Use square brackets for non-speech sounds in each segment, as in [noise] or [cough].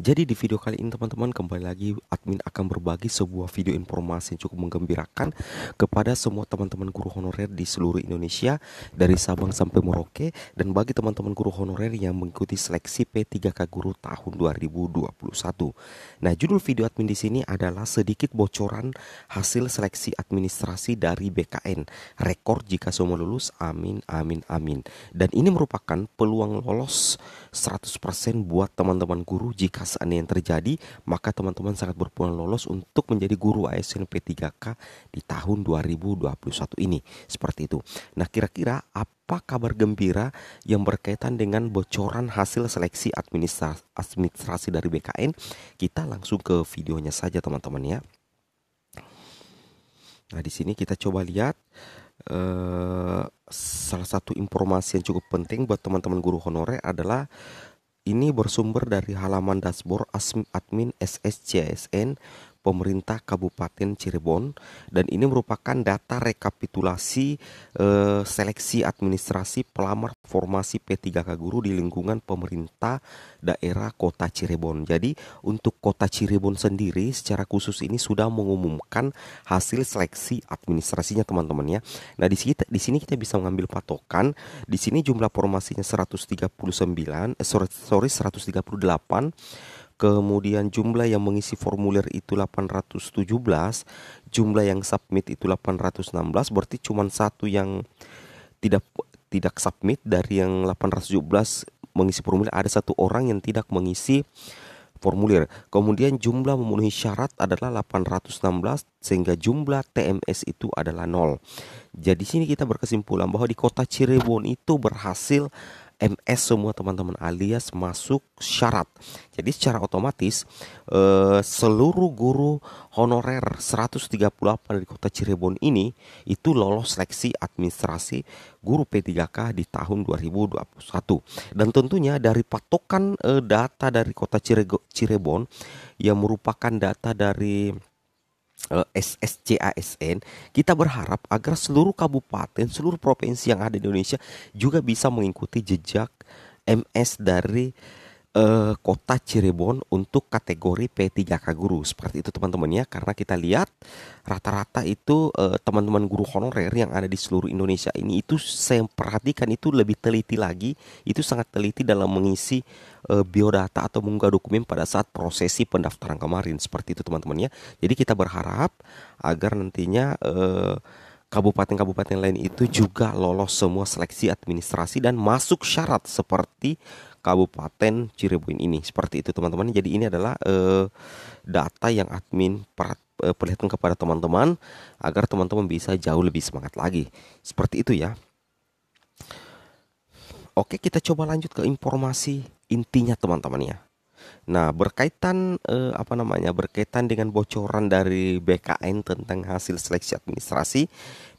jadi di video kali ini teman-teman kembali lagi admin akan berbagi sebuah video informasi yang cukup menggembirakan kepada semua teman-teman guru honorer di seluruh Indonesia dari Sabang sampai Merauke dan bagi teman-teman guru honorer yang mengikuti seleksi P3K Guru tahun 2021. Nah, judul video admin di sini adalah sedikit bocoran hasil seleksi administrasi dari BKN. Rekor jika semua lulus. Amin amin amin. Dan ini merupakan peluang lolos 100% buat teman-teman guru jika seandainya yang terjadi, maka teman-teman sangat berpeluang lolos untuk menjadi guru ASN P3K di tahun 2021 ini. Seperti itu. Nah, kira-kira apa kabar gembira yang berkaitan dengan bocoran hasil seleksi administrasi, dari BKN? Kita langsung ke videonya saja teman-teman ya. Nah, di sini kita coba lihat Uh, salah satu informasi yang cukup penting buat teman-teman guru honorer adalah ini bersumber dari halaman dashboard admin SSCSN pemerintah Kabupaten Cirebon dan ini merupakan data rekapitulasi eh, seleksi administrasi pelamar formasi P3K guru di lingkungan pemerintah daerah Kota Cirebon. Jadi untuk Kota Cirebon sendiri secara khusus ini sudah mengumumkan hasil seleksi administrasinya teman-teman ya. Nah di sini di sini kita bisa mengambil patokan. Di sini jumlah formasinya 139 eh, sorry, sorry 138 kemudian jumlah yang mengisi formulir itu 817, jumlah yang submit itu 816, berarti cuma satu yang tidak tidak submit dari yang 817 mengisi formulir ada satu orang yang tidak mengisi formulir. Kemudian jumlah memenuhi syarat adalah 816 sehingga jumlah TMS itu adalah 0. Jadi sini kita berkesimpulan bahwa di kota Cirebon itu berhasil MS semua teman-teman alias masuk syarat. Jadi secara otomatis eh, seluruh guru honorer 138 di Kota Cirebon ini itu lolos seleksi administrasi guru P3K di tahun 2021. Dan tentunya dari patokan eh, data dari Kota Cirebon yang merupakan data dari Eh, SSCASN, kita berharap agar seluruh kabupaten, seluruh provinsi yang ada di Indonesia juga bisa mengikuti jejak MS dari uh, kota Cirebon untuk kategori P3K guru. Seperti itu teman-temannya karena kita lihat rata-rata itu teman eh, teman-teman guru honorer yang ada di seluruh Indonesia ini itu saya perhatikan itu lebih teliti lagi, itu sangat teliti dalam mengisi uh, biodata atau mengunggah dokumen pada saat prosesi pendaftaran kemarin. Seperti itu teman-temannya. Jadi kita berharap agar nantinya uh, kabupaten-kabupaten lain itu juga lolos semua seleksi administrasi dan masuk syarat seperti Kabupaten Cirebon ini. Seperti itu teman-teman. Jadi ini adalah uh, data yang admin per, eh, perlihatkan kepada teman-teman agar teman-teman bisa jauh lebih semangat lagi. Seperti itu ya. Oke, kita coba lanjut ke informasi intinya teman-teman ya. Nah, berkaitan eh, apa namanya? Berkaitan dengan bocoran dari BKN tentang hasil seleksi administrasi,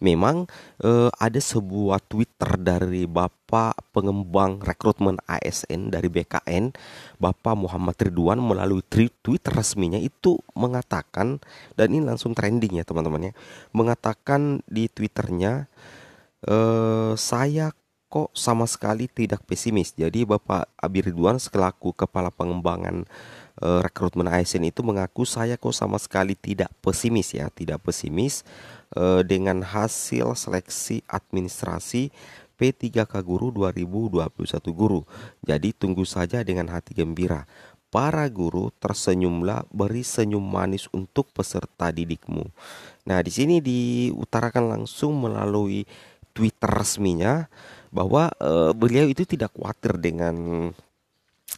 memang eh, ada sebuah Twitter dari Bapak pengembang rekrutmen ASN dari BKN, Bapak Muhammad Ridwan melalui Twitter resminya itu mengatakan dan ini langsung trending ya, teman-temannya. Mengatakan di Twitternya eh, saya Kok sama sekali tidak pesimis. Jadi Bapak Abi Ridwan selaku kepala pengembangan e, rekrutmen ASN itu mengaku saya kok sama sekali tidak pesimis ya, tidak pesimis e, dengan hasil seleksi administrasi P3K Guru 2021 Guru. Jadi tunggu saja dengan hati gembira. Para guru tersenyumlah beri senyum manis untuk peserta didikmu. Nah, di sini diutarakan langsung melalui Twitter resminya bahwa uh, beliau itu tidak khawatir dengan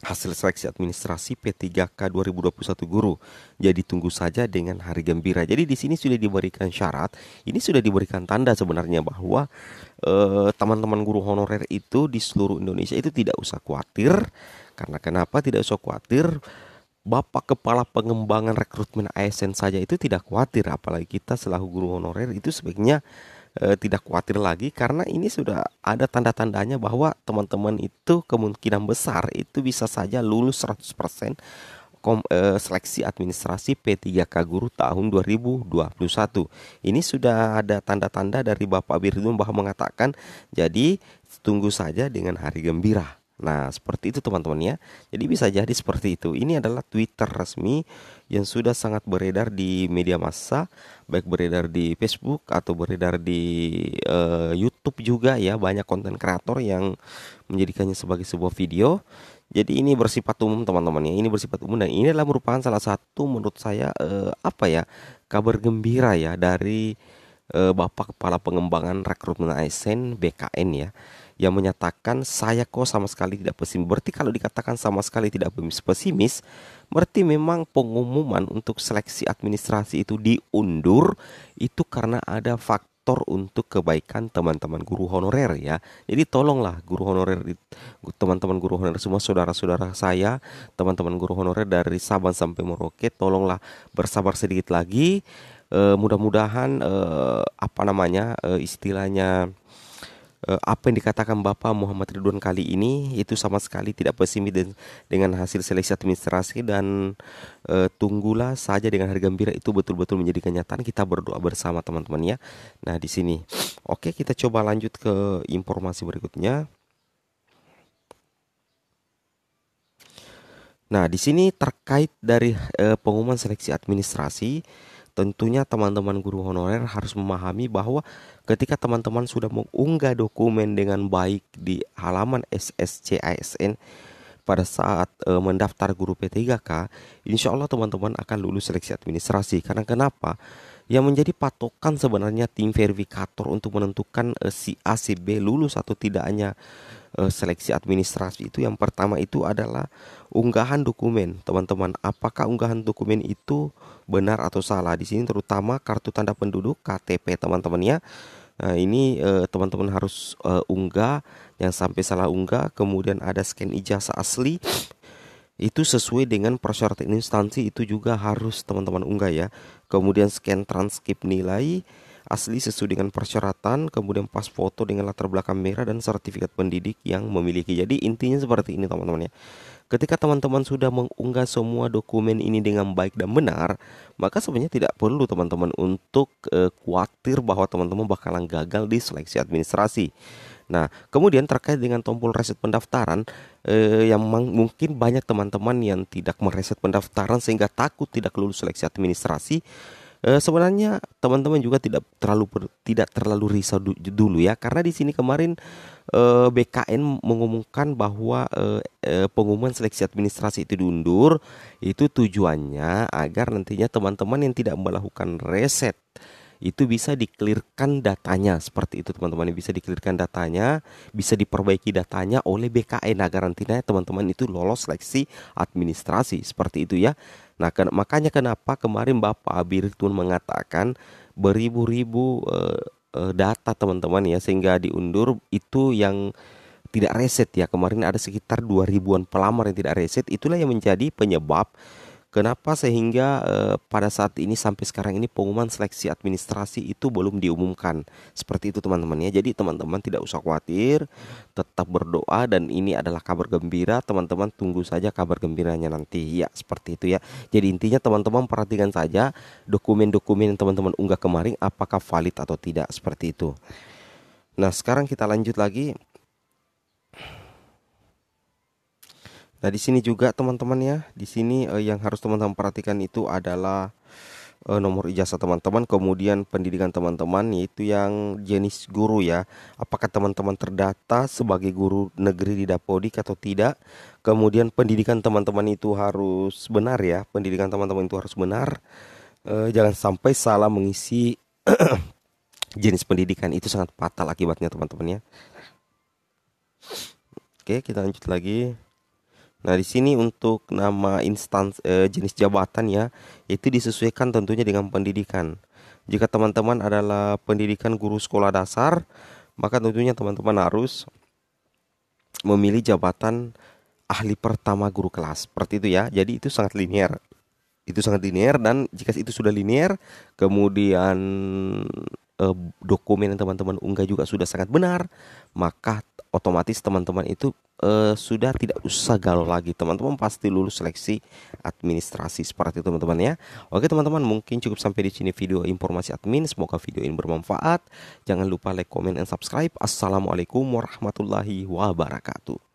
hasil seleksi administrasi P3K 2021 guru. Jadi tunggu saja dengan hari gembira. Jadi di sini sudah diberikan syarat, ini sudah diberikan tanda sebenarnya bahwa eh, teman-teman guru honorer itu di seluruh Indonesia itu tidak usah khawatir. Karena kenapa tidak usah khawatir? Bapak Kepala Pengembangan Rekrutmen ASN saja itu tidak khawatir, apalagi kita selaku guru honorer itu sebaiknya eh, tidak khawatir lagi karena ini sudah ada tanda-tandanya bahwa teman-teman itu kemungkinan besar itu bisa saja lulus 100% kom, e, seleksi administrasi P3K guru tahun 2021. Ini sudah ada tanda-tanda dari Bapak Birdum bahwa mengatakan jadi tunggu saja dengan hari gembira Nah, seperti itu teman-teman ya. Jadi bisa jadi seperti itu. Ini adalah Twitter resmi yang sudah sangat beredar di media massa, baik beredar di Facebook atau beredar di uh, YouTube juga ya. Banyak konten kreator yang menjadikannya sebagai sebuah video. Jadi ini bersifat umum teman-teman ya. Ini bersifat umum dan ini adalah merupakan salah satu menurut saya uh, apa ya? kabar gembira ya dari uh, Bapak Kepala Pengembangan Rekrutmen ASN BKN ya yang menyatakan saya kok sama sekali tidak pesimis. Berarti kalau dikatakan sama sekali tidak pesimis, berarti memang pengumuman untuk seleksi administrasi itu diundur itu karena ada faktor untuk kebaikan teman-teman guru honorer ya. Jadi tolonglah guru honorer teman-teman guru honorer semua saudara-saudara saya, teman-teman guru honorer dari Sabang sampai Merauke, tolonglah bersabar sedikit lagi. E, mudah-mudahan e, apa namanya e, istilahnya Eh, apa yang dikatakan Bapak Muhammad Ridwan kali ini itu sama sekali tidak pesimis dan dengan hasil seleksi administrasi dan e, tunggulah saja dengan harga gembira itu betul-betul menjadi kenyataan kita berdoa bersama teman-teman ya. Nah, di sini. Oke, kita coba lanjut ke informasi berikutnya. Nah, di sini terkait dari e, pengumuman seleksi administrasi Tentunya teman-teman guru honorer harus memahami bahwa ketika teman-teman sudah mengunggah dokumen dengan baik di halaman SSCISN pada saat e, mendaftar guru P3K, insya Allah teman-teman akan lulus seleksi administrasi. Karena kenapa? Yang menjadi patokan sebenarnya tim verifikator untuk menentukan e, si A, si B lulus atau tidaknya Eh, seleksi administrasi itu yang pertama itu adalah unggahan dokumen teman-teman apakah unggahan dokumen itu benar atau salah di sini terutama kartu tanda penduduk KTP teman-temannya nah ini teman eh, teman-teman harus uh, unggah yang sampai salah unggah kemudian ada scan ijazah asli itu sesuai dengan persyaratan instansi itu juga harus teman-teman unggah ya kemudian scan transkrip nilai asli sesuai dengan persyaratan, kemudian pas foto dengan latar belakang merah dan sertifikat pendidik yang memiliki. Jadi intinya seperti ini teman-teman ya. Ketika teman-teman sudah mengunggah semua dokumen ini dengan baik dan benar, maka sebenarnya tidak perlu teman-teman untuk e, khawatir bahwa teman-teman bakalan gagal di seleksi administrasi. Nah, kemudian terkait dengan tombol reset pendaftaran eh, yang mungkin banyak teman-teman yang tidak mereset pendaftaran sehingga takut tidak lulus seleksi administrasi E, sebenarnya teman-teman juga tidak terlalu per, tidak terlalu risau du, dulu ya karena di sini kemarin e, eh, BKN mengumumkan bahwa e, e, pengumuman seleksi administrasi itu diundur itu tujuannya agar nantinya teman-teman yang tidak melakukan reset itu bisa dikelirkan datanya seperti itu teman-teman bisa dikelirkan datanya bisa diperbaiki datanya oleh BKN nah garantinya teman-teman itu lolos seleksi administrasi seperti itu ya nah ken makanya kenapa kemarin Bapak Abiritun mengatakan beribu-ribu eh, eh, data teman-teman ya sehingga diundur itu yang tidak reset ya kemarin ada sekitar 2000-an pelamar yang tidak reset itulah yang menjadi penyebab Kenapa sehingga eh, pada saat ini sampai sekarang ini pengumuman seleksi administrasi itu belum diumumkan. Seperti itu teman-teman ya. Jadi teman-teman tidak usah khawatir, tetap berdoa dan ini adalah kabar gembira. Teman-teman tunggu saja kabar gembiranya nanti. Ya, seperti itu ya. Jadi intinya teman-teman perhatikan saja dokumen-dokumen yang teman-teman unggah kemarin apakah valid atau tidak seperti itu. Nah, sekarang kita lanjut lagi Nah, di sini juga teman-teman ya, di sini eh, yang harus teman-teman perhatikan itu adalah eh, nomor ijazah teman-teman, kemudian pendidikan teman-teman yaitu yang jenis guru ya. Apakah teman-teman terdata sebagai guru negeri di Dapodik atau tidak? Kemudian pendidikan teman-teman itu harus benar ya, pendidikan teman-teman itu harus benar. Eh, jangan sampai salah mengisi [clears throat] jenis pendidikan itu sangat fatal akibatnya teman-teman ya. Oke, kita lanjut lagi. Nah, di sini untuk nama instansi eh, jenis jabatan ya, itu disesuaikan tentunya dengan pendidikan. Jika teman-teman adalah pendidikan guru sekolah dasar, maka tentunya teman-teman harus memilih jabatan ahli pertama guru kelas. Seperti itu ya. Jadi itu sangat linier. Itu sangat linier dan jika itu sudah linier, kemudian eh, dokumen yang teman-teman unggah juga sudah sangat benar, maka otomatis teman-teman itu uh, sudah tidak usah galau lagi teman-teman pasti lulus seleksi administrasi seperti itu teman-teman ya oke teman-teman mungkin cukup sampai di sini video informasi admin semoga video ini bermanfaat jangan lupa like comment and subscribe assalamualaikum warahmatullahi wabarakatuh